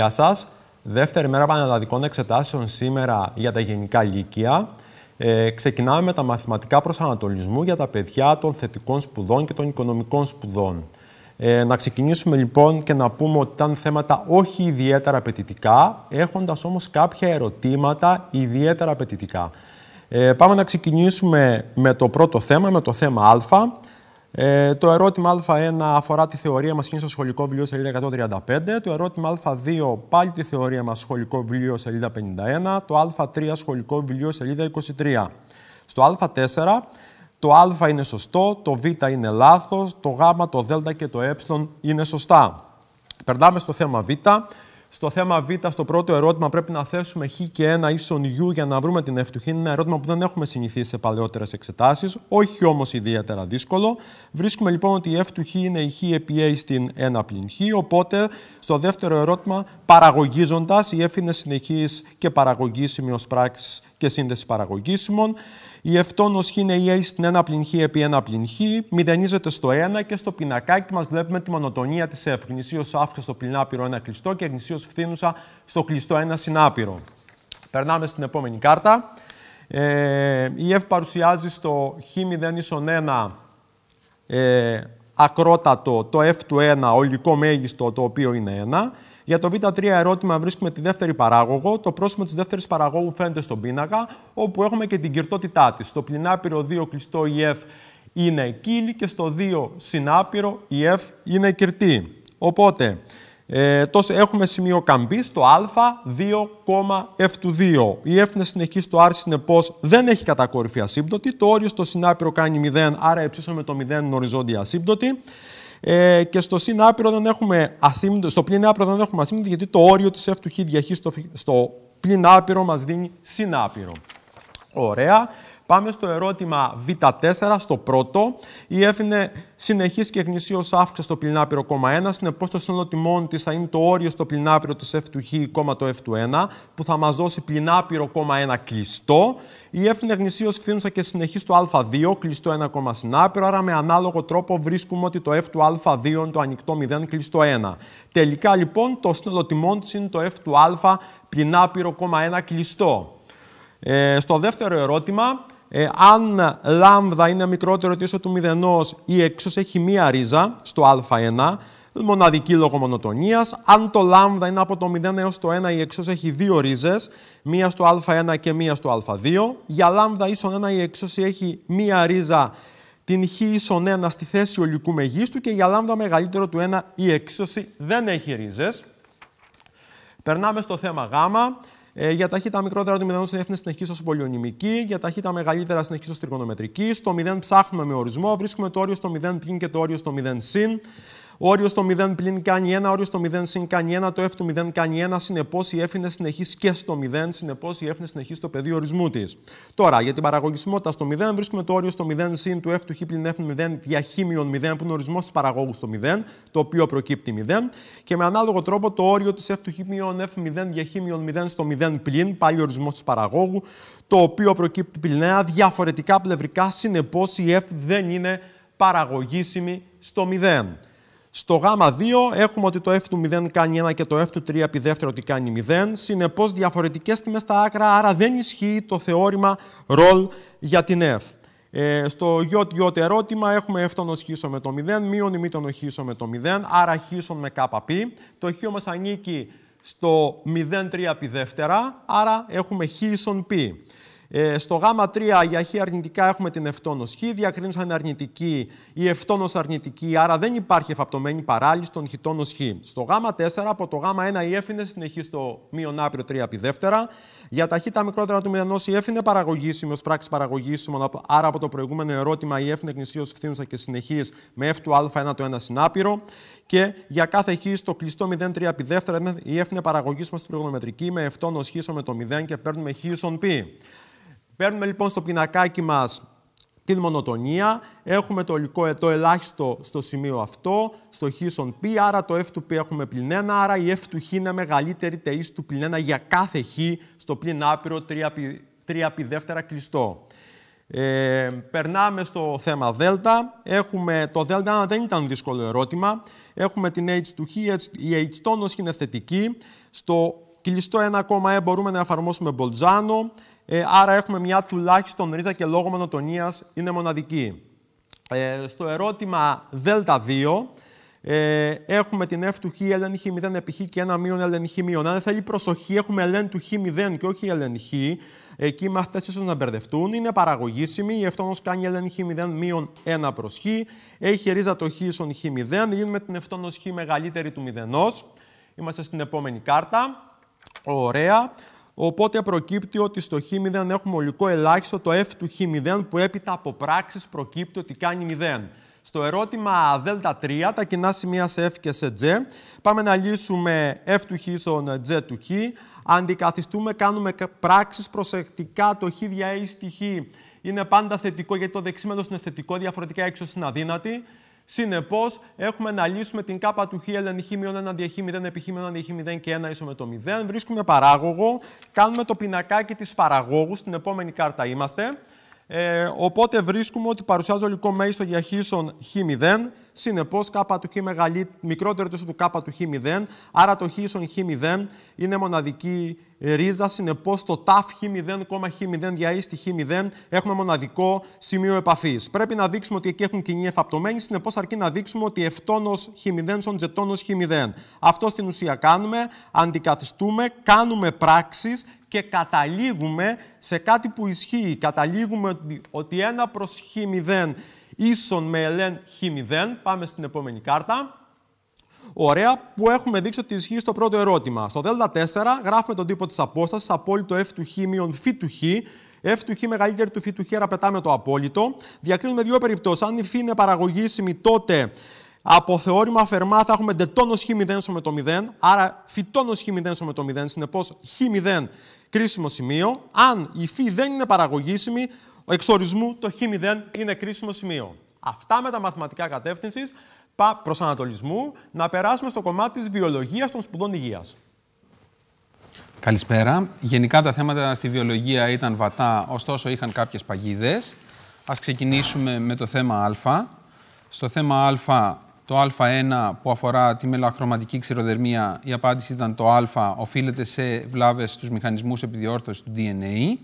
Γεια σας. Δεύτερη μέρα πανελλαδικών εξετάσεων σήμερα για τα γενικά λύκεια. Ε, ξεκινάμε με τα μαθηματικά προσανατολισμού για τα παιδιά των θετικών σπουδών και των οικονομικών σπουδών. Ε, να ξεκινήσουμε λοιπόν και να πούμε ότι ήταν θέματα όχι ιδιαίτερα απαιτητικά, έχοντας όμως κάποια ερωτήματα ιδιαίτερα απαιτητικά. Ε, πάμε να ξεκινήσουμε με το πρώτο θέμα, με το θέμα Α. Ε, το ερώτημα Α1 αφορά τη θεωρία μας και είναι στο σχολικό βιβλίο σελίδα 135. Το ερώτημα Α2 πάλι τη θεωρία μας σχολικό βιβλίο σελίδα 51. Το Α3 σχολικό βιβλίο σελίδα 23. Στο Α4 το α είναι σωστό, το β είναι λάθος, το γ, το δ και το ε είναι σωστά. Περνάμε στο θέμα β. Στο θέμα Β, στο πρώτο ερώτημα, πρέπει να θέσουμε Χ και ένα ίσον U για να βρούμε την ευτυχή. Είναι ένα ερώτημα που δεν έχουμε συνηθίσει σε παλαιότερες εξετάσεις, όχι όμως ιδιαίτερα δύσκολο. Βρίσκουμε λοιπόν ότι η Χ είναι η Χ επί A στην 1 πλην Χ. Οπότε, στο δεύτερο ερώτημα, παραγωγίζοντας, η F είναι συνεχής και παραγωγήσιμη ως πράξη και σύνδεση παραγωγήσιμων. Η χ είναι η A στην 1 πλην χ επί 1 πλην χ, μηδενίζεται στο 1 και στο πινακάκι μας βλέπουμε τη μονοτονία της F. Γνησίως αύξηση στο πλεινάπυρο 1 κλειστό και γνησίως φθήνουσα στο κλειστό 1 συνάπυρο. Περνάμε στην επόμενη κάρτα. Ε, η F παρουσιάζει στο χ0 ίσον 1 ε, ακρότατο το F του 1, ολικό μέγιστο το οποίο είναι 1 για το Β3 ερώτημα βρίσκουμε τη δεύτερη παράγωγο. Το πρόσημο της δεύτερης παραγωγού φαίνεται στον πίνακα, όπου έχουμε και την κυρτότητά της. Στο πληνάπυρο 2 κλειστό η e F είναι κύλη και στο 2 συνάπειρο η e F είναι κυρτή. Οπότε, ε, τόσο έχουμε σημείο καμπή στο α, συνεπώς του 2. Η f είναι συνεχή στο r, συνεπώς δεν έχει κατακόρυφη ασύμπτωτη. Το όριο στο συνάπειρο κάνει 0, άρα με το 0 οριζόντια ασύμπτωτη. Ε, και στο δεν έχουμε πλήν άπειρο δεν έχουμε ασύμπτωτο, γιατί το όριο της f του στο, πλήν άπειρο μας δίνει συνάπειρο. Ωραία. Πάμε στο ερώτημα Β4, στο πρώτο. Η ΕΦ είναι και γνησίως αύξηση στο κόμμα 1, Συνεπώς το σύνολο τιμών της θα είναι το όριο στο πλεινάπηρο της F του Χ, το F του 1, που θα μας δώσει κόμμα 1 κλειστό. Η F είναι φθήνουσα και συνεχής στο α2, κλειστό 1 κόμμα άρα με ανάλογο τρόπο βρίσκουμε ότι το F του α2 είναι το ανοιχτό 0, κλειστό 1. Τελικά λοιπόν το σύνολο τιμών της είναι το F του α, πλεινάπηρο 1 τελικα λοιπον το συνολο τιμων τη ειναι το f του α κόμμα 1 κλειστο Ε, στο δεύτερο ερώτημα, ε, αν λάμδα είναι μικρότερο ότι του μηδενός, η έξω έχει μία ρίζα στο α1, μοναδική λόγω μονοτονίας. Αν το λάμδα είναι από το 0 έως το 1, η εξω έχει δύο ρίζες, μία στο α1 και μία στο α2. Για λάμδα ίσον 1, η εξώση έχει μία ρίζα την χ ίσον 1 στη θέση ολικού μεγίστου και για λάμδα μεγαλύτερο του 1, η εξώση δεν έχει ρίζες. Περνάμε στο θέμα γ. Ε, για ταχύτητα μικρότερα του 0 είναι συνεχής ως πολυονυμική. Για ταχύτητα μεγαλύτερα συνεχής ως τριγωνομετρική. Στο 0 ψάχνουμε με ορισμό. Βρίσκουμε το όριο στο 0 πλην και το όριο στο 0 συν. Όριο στο 0 πλην κάνει 1, όριο στο 0 συν κάνει 1, το f του 0 κάνει 1. Συνεπώς η f είναι συνεχής και στο 0. Συνεπώς η f είναι συνεχής στο πεδίο ορισμού της. Τώρα, για την παραγωγισμότητα στο 0, βρίσκουμε το όριο στο 0 συν του f του χ πλην f 0 δια χ 0 που είναι ο ορισμός της παραγωγού στο 0, το οποίο προκύπτει 0. Και με ανάλογο τρόπο το όριο της f του χ f0 δια χ 0 στο 0 πλην, πάλι ορισμός της παραγωγού, το οποίο προκύπτει πληνέα διαφορετικά πλευρικά, συνεπώς η F δεν είναι παραγωγήσιμη στο 0. Στο Γ2 έχουμε ότι το f του 0 κάνει 1 και το f του 3 επί δεύτερο ότι κάνει 0. Συνεπώς διαφορετικές τιμές στα άκρα, άρα δεν ισχύει το θεώρημα ρολ για την f. Ε, στο γιότ γιότ ερώτημα έχουμε f τον οσχίσω με το 0, μείον ή μη τον οσχίσω με το 0, άρα χίσον με κπ. Το χ μας ανήκει στο 0 0,3 πι δεύτερα, άρα έχουμε χίσον πι. Ε, στο Γ3 για χ αρνητικά έχουμε την ευτόνο χ, διακρίνουσα είναι αρνητική ή ευτόνος αρνητική, άρα δεν υπάρχει εφαπτωμένη παράλληλη στον χιτόνο χ. Στο Γ4 από το Γ1 η έφ είναι συνεχή στο μείον 3 3π δεύτερα. Για τα χ τα μικρότερα του μηδενός η έφ είναι παραγωγήσιμη ως πράξη παραγωγήσιμη, άρα από το προηγούμενο ερώτημα η έφ είναι γνησίως φθήνουσα και συνεχής με εφ του α1 το 1 συνάπειρο. Και για κάθε χ στο κλειστό 0,3 0,3π δεύτερα η εφ είναι παραγωγήσιμη στην με ευτόνο χ με το 0 και παίρνουμε χ π. Παίρνουμε λοιπόν στο πινακάκι μας την μονοτονία, έχουμε το ολικό ετώ ελάχιστο στο σημείο αυτό, στο χ π, άρα το f του π έχουμε πλην 1, άρα η f του χ είναι μεγαλύτερη τεή του πλην 1 για κάθε χ στο πλην άπειρο 3 π δεύτερα κλειστό. Ε, περνάμε στο θέμα δέλτα. Έχουμε το δέλτα, δεν ήταν δύσκολο ερώτημα. Έχουμε την h του χ, η h τόνος είναι θετική. Στο κλειστό 1,1 ε μπορούμε να εφαρμόσουμε μπολτζάνο. Ε, άρα έχουμε μια τουλάχιστον ρίζα και λόγω μονοτονία είναι μοναδική. Ε, στο ερώτημα Δ2 ε, έχουμε την f του χ, ln χ 0 επί χ και ένα μείον ln χ μείον. Αν θέλει προσοχή, έχουμε ln του χ 0 και όχι ln χ. Εκεί οι μαθητές ίσως να μπερδευτούν. Είναι παραγωγήσιμη. Η ευτόνος κάνει ln χ 0 μείον 1 προς χ. Έχει ρίζα το χ ίσον χ 0. δινουμε την ευτόνος χ μεγαλύτερη του 0. Είμαστε στην επόμενη κάρτα. Ωραία. Οπότε προκύπτει ότι στο χ0 έχουμε ολικό ελάχιστο το f του χ0 που έπειτα από πράξεις προκύπτει ότι κάνει 0. Στο ερώτημα Δ3, τα κοινά σημεία σε F και σε G, πάμε να λύσουμε F του Χ στον G του Χ. Αντικαθιστούμε, κάνουμε πράξεις προσεκτικά, το Χ διαεί στη Χ είναι πάντα θετικό γιατί το δεξί είναι θετικό, διαφορετικά έξω είναι αδύνατη. Συνεπώς, έχουμε να λύσουμε την κάπα του χ χ 1 διαχ 0 επί χ 1 διαχ 0 και 1 ίσο με το 0. Βρίσκουμε παράγωγο, κάνουμε το πινακάκι τη παραγώγου, στην επόμενη κάρτα είμαστε. Ε, οπότε βρίσκουμε ότι παρουσιάζει ολικό μέγιστο για χ χ 0 Συνεπώ, κάπα του χ μεγαλύτερο, μικρότερο του του κάπα του χ0. Άρα το χ ίσον χ0 είναι μοναδική ρίζα. Συνεπώς, το ταφ χ Χ0, Χ0 0 δια χ χ0 έχουμε μοναδικό σημείο επαφής. Πρέπει να δείξουμε ότι εκεί έχουν κοινή εφαπτωμένη. Συνεπώς, αρκεί να δείξουμε ότι ευτόνο χ0 στον τζετόνο χ0. Αυτό στην ουσία κάνουμε. Αντικαθιστούμε, κάνουμε πράξεις και καταλήγουμε σε κάτι που ισχύει. Καταλήγουμε ότι ένα προς χ0 ίσον με ΕΛΕΝ χ0. Πάμε στην επόμενη κάρτα. Ωραία, που έχουμε δείξει ότι ισχύει στο πρώτο ερώτημα. Στο ΔΕΛΤΑ 4 γράφουμε τον τύπο της απόστασης, απόλυτο f του χ μείον φ του χ. F του χ μεγαλύτερη του φ του χ, άρα πετάμε το απόλυτο. Διακρίνουμε δύο περιπτώσεις. Αν η φ είναι παραγωγήσιμη, τότε από θεώρημα Φερμά θα έχουμε τετόνο χ0 στο με το 0, άρα φυτόνος χ0 στο με το 0, συνεπώ χ0 κρίσιμο σημείο. Αν η φ δεν είναι παραγωγήσιμη, ο εξορισμού το χ0 είναι κρίσιμο σημείο. Αυτά με τα μαθηματικά κατεύθυνσης προ Ανατολισμού, να περάσουμε στο κομμάτι της βιολογίας των σπουδών υγείας. Καλησπέρα. Γενικά τα θέματα στη βιολογία ήταν βατά, ωστόσο είχαν κάποιες παγίδες. Ας ξεκινήσουμε με το θέμα α. Στο θέμα α, το α1 που αφορά τη μελαχρωματική ξηροδερμία, η απάντηση ήταν το α οφείλεται σε βλάβες στους μηχανισμούς επιδιόρθωσης του DNA.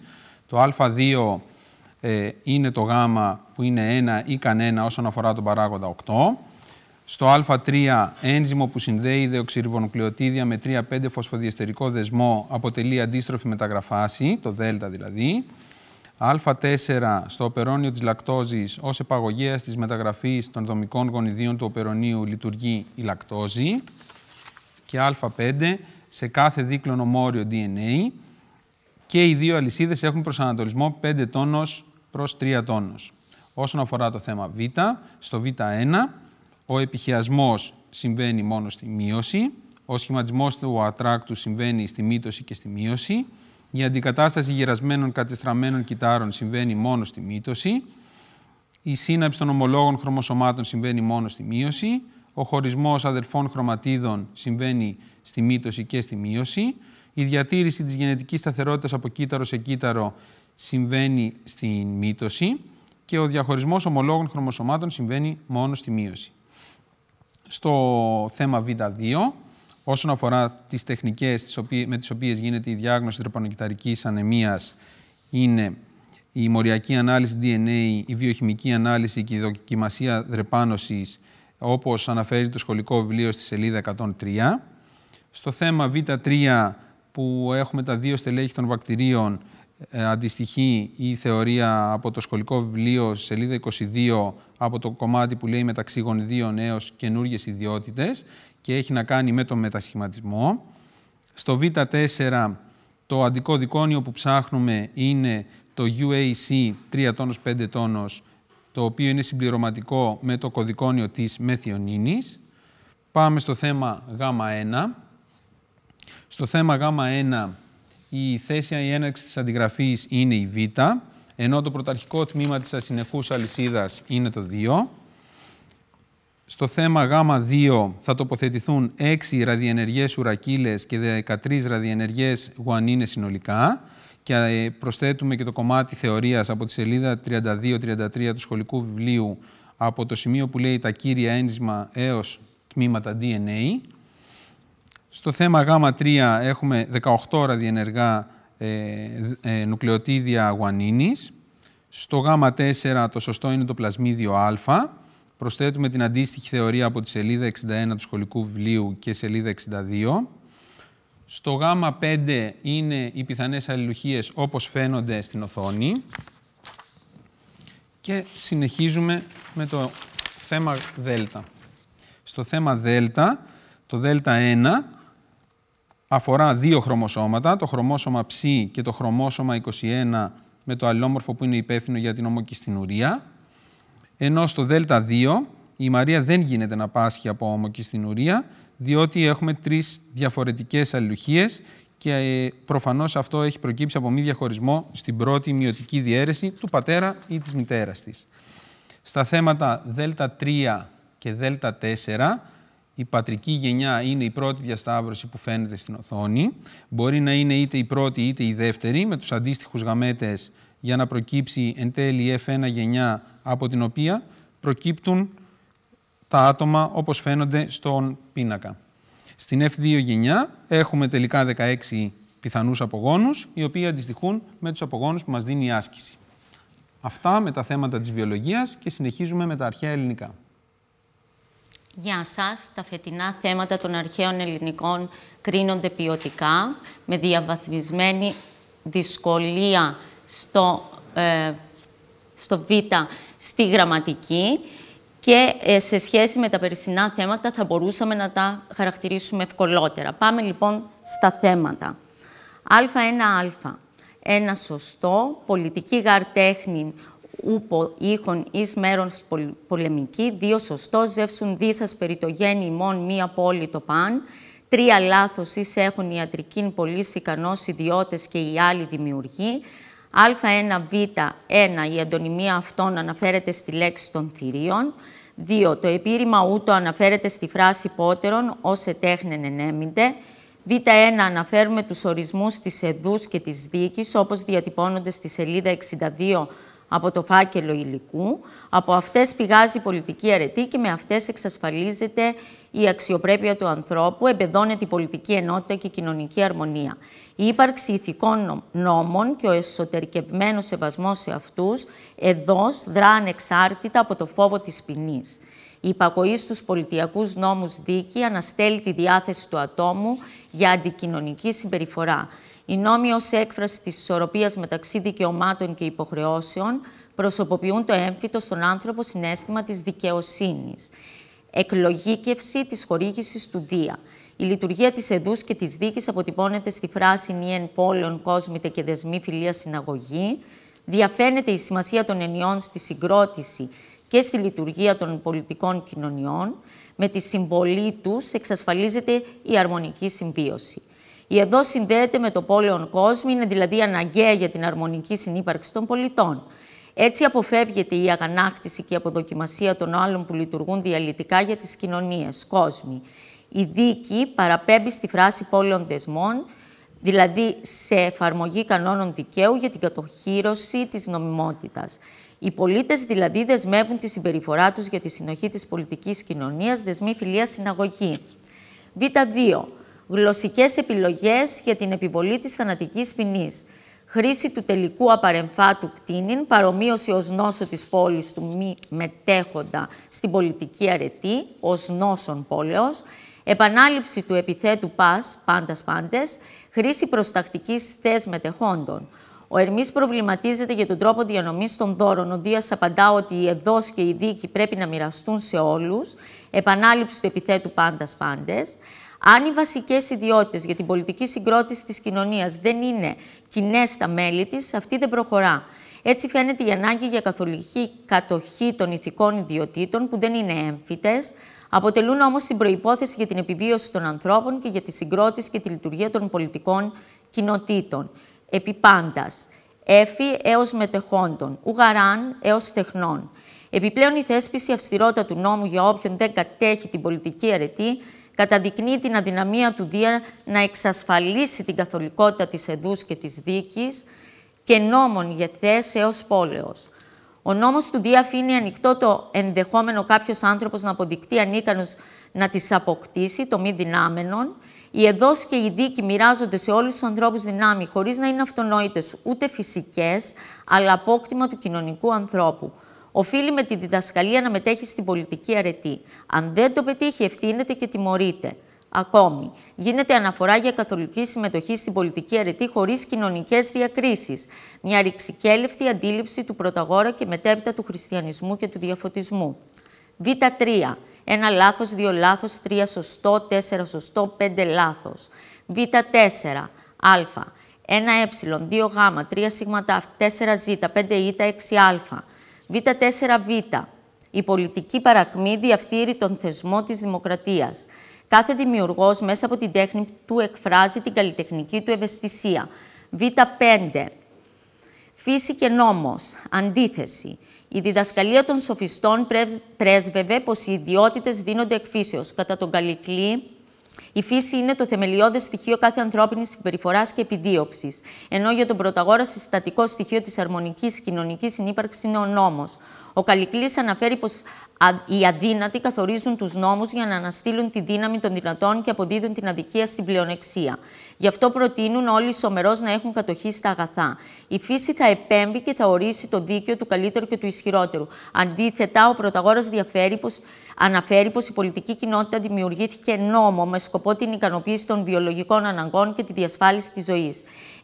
Το α2 ε, είναι το γάμα που είναι 1 ή κανένα όσον αφορά τον παράγοντα 8. Στο α3 ένζυμο που συνδέει δεοξυριβονοκλειοτίδια με 3 5 φωσφοδιαστερικο δεσμό αποτελεί αντίστροφη μεταγραφάση, το δέλτα δηλαδή. Α4 στο οπερόνιο της λακτόζης ως επαγωγέας της μεταγραφής των δομικών γονιδίων του οπερονίου λειτουργεί η λακτόζη. Και α5 σε κάθε δίκλωνο μόριο DNA και οι δύο αλυσίδες έχουν προσανατολισμό 5 τόνος προς 3 τόνος. Όσον αφορά το θέμα Β, στο Β1 ο επιχειασμός συμβαίνει μόνο στη μείωση, ο σχηματισμός του ατράκτου συμβαίνει στη μύτωση και στη μείωση, η αντικατάσταση γερασμένων κατεστραμμένων κυτάρων συμβαίνει μόνο στη μείωση. η σύναψη των ομολόγων χρωμοσωμάτων συμβαίνει μόνο στη μείωση, ο χωρισμός αδερφών χρωματίδων συμβαίνει στη μύτωση και στη μείωση, η διατήρηση της γενετικής σταθερότητας από κύτταρο σε κύτταρο συμβαίνει στην μύτωση και ο διαχωρισμός ομολόγων χρωμοσωμάτων συμβαίνει μόνο στη μείωση. Στο θέμα Β2, όσον αφορά τις τεχνικές με τις οποίες γίνεται η διάγνωση τροπανοκυταρικής ανεμίας, είναι η μοριακή ανάλυση DNA, η βιοχημική ανάλυση και η δοκιμασία δρεπάνωσης, όπως αναφέρει το σχολικό βιβλίο στη σελίδα 103. Στο θέμα Β3, που έχουμε τα δύο στελέχη των βακτηρίων ε, αντιστοιχεί η θεωρία από το σχολικό βιβλίο σελίδα 22 από το κομμάτι που λέει μεταξύ γονιδίων έως καινούργιες ιδιότητες και έχει να κάνει με τον μετασχηματισμό. Στο Β4 το αντικό δικόνιο που ψάχνουμε είναι το UAC 3 τόνος 5 τόνος το οποίο είναι συμπληρωματικό με το κωδικόνιο της μεθιονίνης. Πάμε στο θέμα Γ1 στο θέμα Γ1 η θέση έναρξης της αντιγραφής είναι η Β, ενώ το πρωταρχικό τμήμα της ασυνεχούς αλυσίδας είναι το 2. Στο θέμα Γ2 θα τοποθετηθούν 6 ραδιενεργές ουρακίλες και 13 ραδιενεργές γουανίνες συνολικά και ε, προσθέτουμε και το κομμάτι θεωρίας από τη σελίδα 32-33 του σχολικού βιβλίου από το σημείο που λέει τα κύρια ένζημα έως τμήματα DNA. Στο θέμα Γ3 έχουμε 18 ώρα διενεργά ε, ε, νουκλεοτίδια γουανίνης. Στο Γ4 το σωστό είναι το πλασμίδιο α. Προσθέτουμε την αντίστοιχη θεωρία από τη σελίδα 61 του σχολικού βιβλίου και σελίδα 62. Στο Γ5 είναι οι πιθανές αλληλουχίες όπως φαίνονται στην οθόνη. Και συνεχίζουμε με το θέμα Δ. Στο θέμα Δ, το Δ1 αφορά δύο χρωμοσώματα, το χρωμόσωμα ψ και το χρωμόσωμα 21 με το αλλόμορφο που είναι υπεύθυνο για την ομοκιστινουρία. Ενώ στο ΔΕΛΤΑ 2 η Μαρία δεν γίνεται να πάσχει από ομοκιστινουρία, διότι έχουμε τρεις διαφορετικές αλληλουχίες και ε, προφανώς αυτό έχει προκύψει από μη διαχωρισμό στην πρώτη μειωτική διαίρεση του πατέρα ή της μητέρας της. Στα θεματα ΔΕΛΤΑ Δ3 και ΔΕΛΤΑ 4 η πατρική γενιά είναι η πρώτη διασταύρωση που φαίνεται στην οθόνη. Μπορεί να είναι είτε η πρώτη είτε η δεύτερη, με τους αντίστοιχους γαμέτες για να προκύψει εν τέλει η F1 γενιά από την οποία προκύπτουν τα άτομα όπως φαίνονται στον πίνακα. Στην F2 γενιά έχουμε τελικά 16 πιθανούς απογόνους, οι οποίοι αντιστοιχούν με τους απογόνους που μας δίνει η άσκηση. Αυτά με τα θέματα της βιολογίας και συνεχίζουμε με τα αρχαία ελληνικά. Για σας, τα φετινά θέματα των αρχαίων ελληνικών κρίνονται ποιοτικά, με διαβαθμισμένη δυσκολία στο, ε, στο β, στη γραμματική και ε, σε σχέση με τα περσινά θέματα θα μπορούσαμε να τα χαρακτηρίσουμε ευκολότερα. Πάμε λοιπόν στα θέματα. Α1α. Ένα σωστό, πολιτική γαρτέχνη ούπο ήχον εις μέρον πολεμική, δύο σωστό ζεύσουν δίσας περί το γέννη ημών μία πόλη το παν, τρία λάθος εις έχουν ιατρικήν πολύ ικανός ιδιώτες και οι άλλοι δημιουργοί, α1β1 η αντωνυμία αυτών αναφέρεται στη λέξη των θηρίων, 2. Το επίρρημα ούτω αναφέρεται στη φράση πότερων ως ετέχνεν ενέμιντε, Β1 αναφέρουμε τους ορισμούς της εδούς και της δίκης, όπως διατυπώνονται στη σελίδα 62 από το φάκελο υλικού. Από αυτές πηγάζει η πολιτική αρετή και με αυτές εξασφαλίζεται η αξιοπρέπεια του ανθρώπου, εμπεδώνεται η πολιτική ενότητα και η κοινωνική αρμονία. Η ύπαρξη ηθικών νόμων και ο εσωτερικευμένος σεβασμός σε αυτούς εδώς δρά ανεξάρτητα από το φόβο της ποινής. Η υπακοή στους πολιτιακούς νόμους δίκη αναστέλει τη διάθεση του ατόμου για αντικοινωνική συμπεριφορά. Η νόμοι ως έκφραση της ισορροπίας μεταξύ δικαιωμάτων και υποχρεώσεων προσωποποιούν το έμφυτο στον άνθρωπο συνέστημα της δικαιοσύνης. Εκλογήκευση της χορήγησης του Δία. Η λειτουργία της εδούς και της δίκης αποτυπώνεται στη φράση «Νιεν πόλεων κόσμητε και δεσμοί φιλία συναγωγή». Διαφαίνεται η σημασία των ενιών στη συγκρότηση και στη λειτουργία των πολιτικών κοινωνιών. Με τη συμβολή τους εξασφαλίζεται η αρμονική συμβίωση. Η εδώ συνδέεται με το πόλεον κόσμο, είναι δηλαδή αναγκαία για την αρμονική συνύπαρξη των πολιτών. Έτσι αποφεύγεται η αγανάκτηση και η αποδοκιμασία των άλλων που λειτουργούν διαλυτικά για τις κοινωνίες, κόσμοι. Η δίκη παραπέμπει στη φράση πόλεων δεσμών, δηλαδή σε εφαρμογή κανόνων δικαίου για την κατοχήρωση της νομιμότητας. Οι πολίτες δηλαδή δεσμεύουν τη συμπεριφορά τους για τη συνοχή της πολιτικής κοινωνίας, δεσμή φιλίας συναγωγή. Β2 γλωσσικές επιλογές για την επιβολή της θανατικής ποινής, χρήση του τελικού απαρεμφάτου κτίνιν, παρομοίωση ως νόσο της πόλης του μη μετέχοντα στην πολιτική αρετή, ως νόσον πόλεως, επανάληψη του επιθέτου πας, πάντας πάντες, χρήση προστακτικής θες μετεχόντων. Ο Ερμής προβληματίζεται για τον τρόπο διανομής των δώρων. Ο Δίας απαντά ότι η εδώ και η δίκη πρέπει να μοιραστούν σε όλους. Επανάληψη του επιθέτου πάντας πάντες. Αν οι βασικές ιδιότητες για την πολιτική συγκρότηση της κοινωνίας δεν είναι κοινέ στα μέλη της, αυτή δεν προχωρά. Έτσι φαίνεται η ανάγκη για καθολική κατοχή των ηθικών ιδιωτήτων που δεν είναι έμφυτες, αποτελούν όμως την προπόθεση για την επιβίωση των ανθρώπων και για τη συγκρότηση και τη λειτουργία των πολιτικών κοινοτήτων. Επί έφη έως μετεχόντων, ουγαράν έως τεχνών. Επιπλέον η θέσπιση αυστηρότητα του νόμου για όποιον δεν κατέχει την πολιτική αρετή καταδεικνύει την αδυναμία του Δία να εξασφαλίσει την καθολικότητα της εδούς και της δίκης και νόμων για θέση έως πόλεως. Ο νόμος του Δία αφήνει ανοιχτό το ενδεχόμενο κάποιος άνθρωπος να αποδεικτεί ανίκανος να τις αποκτήσει, το μη δυνάμενον, η εδός και οι Δίκοι μοιράζονται σε όλους τους ανθρώπους δυνάμει, χωρίς να είναι αυτονόητες ούτε φυσικές, αλλά απόκτημα του κοινωνικού ανθρώπου οφείλει με τη διδασκαλία να μετέχει στην πολιτική αρετή. Αν δεν το πετύχει, ευθύνεται και τιμωρείται. Ακόμη, γίνεται αναφορά για καθολική συμμετοχή στην πολιτική αρετή χωρίς κοινωνικές διακρίσεις. Μια ρηξικέλευτη αντίληψη του πρωταγόρα και μετέπειτα του χριστιανισμού και του διαφωτισμού. Β3. Ένα λάθος, δύο λάθος, τρία σωστό, τέσσερα σωστό, πέντε λάθος. Β4. Α. Ένα ε, δύο γ, τρία σίγματα, τέσσερα ζ, πέντε ή, έξι α. Β4Β. Η πολιτική παρακμή διαφθείρει τον θεσμό της δημοκρατίας. Κάθε δημιουργός μέσα από την τέχνη του εκφράζει την καλλιτεχνική του ευαισθησία. Β5. Φύση και νόμος. Αντίθεση. Η διδασκαλία των σοφιστών πρέσβευε πως οι ιδιότητες δίνονται εκφύσεως. Κατά τον Καλικλή, η φύση είναι το θεμελιώδες στοιχείο κάθε ανθρώπινης συμπεριφοράς και επιδίωξης. Ενώ για τον πρωταγόρα συστατικό στοιχείο της αρμονικής κοινωνικής συνύπαρξης είναι ο νόμος. Ο Καλικλής αναφέρει πως οι αδύνατοι καθορίζουν τους νόμους για να αναστείλουν τη δύναμη των δυνατών και αποδίδουν την αδικία στην πλεονεξία. Γι' αυτό προτείνουν όλοι ισομερό να έχουν κατοχή στα αγαθά. Η φύση θα επέμβει και θα ορίσει το δίκαιο του καλύτερου και του ισχυρότερου. Αντίθετα, ο πρωταγόρας διαφέρει πως Αναφέρει πως η πολιτική κοινότητα δημιουργήθηκε νόμο με σκοπό την ικανοποίηση των βιολογικών αναγκών και τη διασφάλιση της ζωής.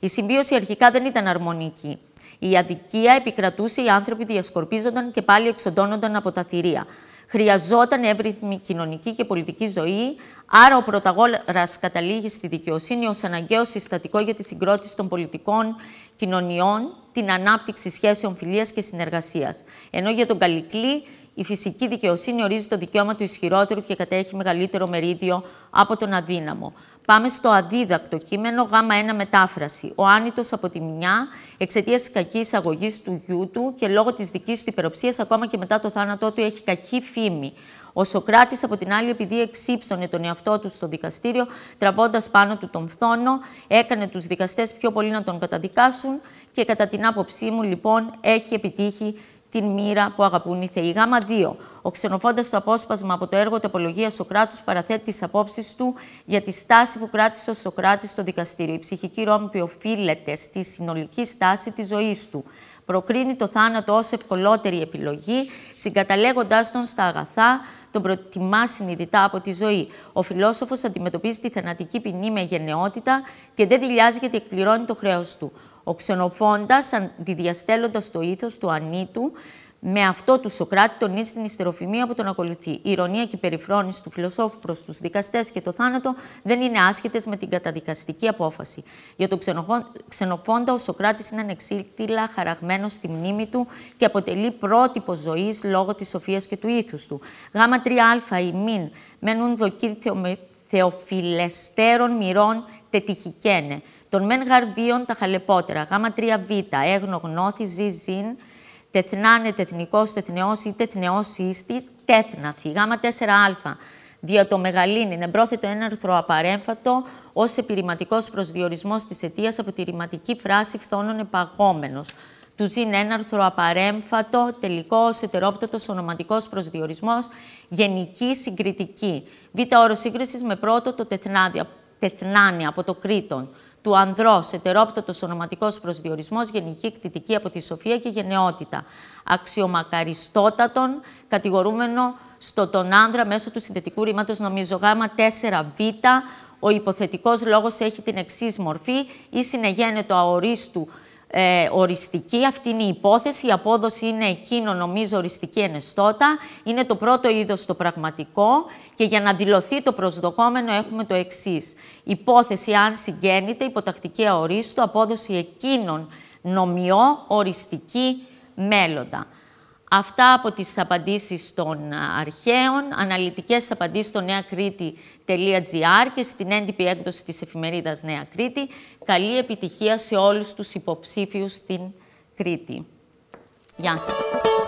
Η συμβίωση αρχικά δεν ήταν αρμονική. Η αδικία επικρατούσε, οι άνθρωποι διασκορπίζονταν και πάλι εξοντώνονταν από τα θηρία. Χρειαζόταν εύρυθμη κοινωνική και πολιτική ζωή, άρα ο πρωταγόρα καταλήγει στη δικαιοσύνη ως αναγκαίο συστατικό για τη συγκρότηση των πολιτικών κοινωνιών, την ανάπτυξη σχέσεων φιλίας και συνεργασίας. Ενώ για τον Καλικλή η φυσική δικαιοσύνη ορίζει το δικαίωμα του ισχυρότερου και κατέχει μεγαλύτερο μερίδιο από τον αδύναμο. Πάμε στο αντίδακτο κείμενο Γ1 μετάφραση. Ο άνητος από τη μια, εξαιτίας της κακής αγωγή του γιού του και λόγω της δικής του υπεροψίας, ακόμα και μετά το θάνατό του, έχει κακή φήμη. Ο Σοκράτης, από την άλλη, επειδή εξύψωνε τον εαυτό του στο δικαστήριο, τραβώντας πάνω του τον φθόνο, έκανε τους δικαστές πιο πολύ να τον καταδικάσουν και κατά την άποψή μου, λοιπόν, έχει επιτύχει την μοίρα που αγαπούν οι Θεοί. Γάμα 2. Ο ξενοφώντας το απόσπασμα από το έργο του Απολογία Σοκράτους παραθέτει τις απόψεις του για τη στάση που κράτησε ο Σοκράτης στο δικαστήριο. Η ψυχική ρόμη που οφείλεται στη συνολική στάση της ζωής του. Προκρίνει το θάνατο ως ευκολότερη επιλογή, συγκαταλέγοντάς τον στα αγαθά, τον προτιμά συνειδητά από τη ζωή. Ο φιλόσοφος αντιμετωπίζει τη θανατική ποινή με γενναιότητα και δεν δηλιάζει γιατί εκπληρώνει το χρέος του ο Ξενοφώντας αντιδιαστέλλοντας το ήθος του ανήτου με αυτό του Σοκράτη τονίζει την ιστεροφημία που τον ακολουθεί. Η ηρωνία και η περιφρόνηση του φιλοσόφου προς τους δικαστές και το θάνατο δεν είναι άσχετες με την καταδικαστική απόφαση. Για τον ξενοφόντα, ο Σοκράτης είναι ανεξίτηλα χαραγμένος στη μνήμη του και αποτελεί πρότυπο ζωής λόγω της σοφίας και του ήθους του. Γάμα 3α ή μην μένουν δοκί θεοφιλεστέρων μυρών τετυχικένε. Τον μεν γαρβίων τα χαλεπότερα, γάμα 3β, έγνο γνώθη, ζή, ζήν, τεθνάνε, τεθνικος τεθνεο τεθνεός ή τεθνεός ίστη, τέθναθη, γάμα 4α, δια το πρόθετο ένα έναρθρο απαρέμφατο, ως επιρηματικό προσδιορισμός της αιτίας από τη ρηματική φράση φθόνων επαγόμενος. Του ζήν έναρθρο απαρέμφατο, τελικός, ετερόπτωτος, ονοματικός προσδιορισμός, γενική συγκριτική. Β' όρος σύγκρισης με πρώτο το τεθνάδια, από το Κρήτον του ανδρός, ετερόπτωτος ονοματικός προσδιορισμός, γενική κτητική από τη σοφία και γενναιότητα. Αξιομακαριστότατον, κατηγορούμενο στο τον άνδρα μέσω του συνδετικου ρηματο ρήματο, νομίζω γάμα 4β. Ο υποθετικός λόγος έχει την εξής μορφή ή συνεγένετο αορίστου ε, οριστική. Αυτή είναι η υπόθεση. Η απόδοση είναι εκείνο, νομίζω, οριστική ενεστώτα. Είναι το πρώτο είδος το πραγματικό. Και για να αντιλωθεί το προσδοκόμενο, έχουμε το εξής. Υπόθεση, αν συγγέννηται, υποτακτική αορίστου, απόδοση εκείνων νομιό, οριστική μέλλοντα. Αυτά από τις απαντήσεις των αρχαίων, αναλυτικές απαντήσεις στο νεακρήτη.gr και στην έντυπη έκδοση της εφημερίδας Νέα Κρήτη. Καλή επιτυχία σε όλους τους υποψήφιους στην Κρήτη. Γεια σας.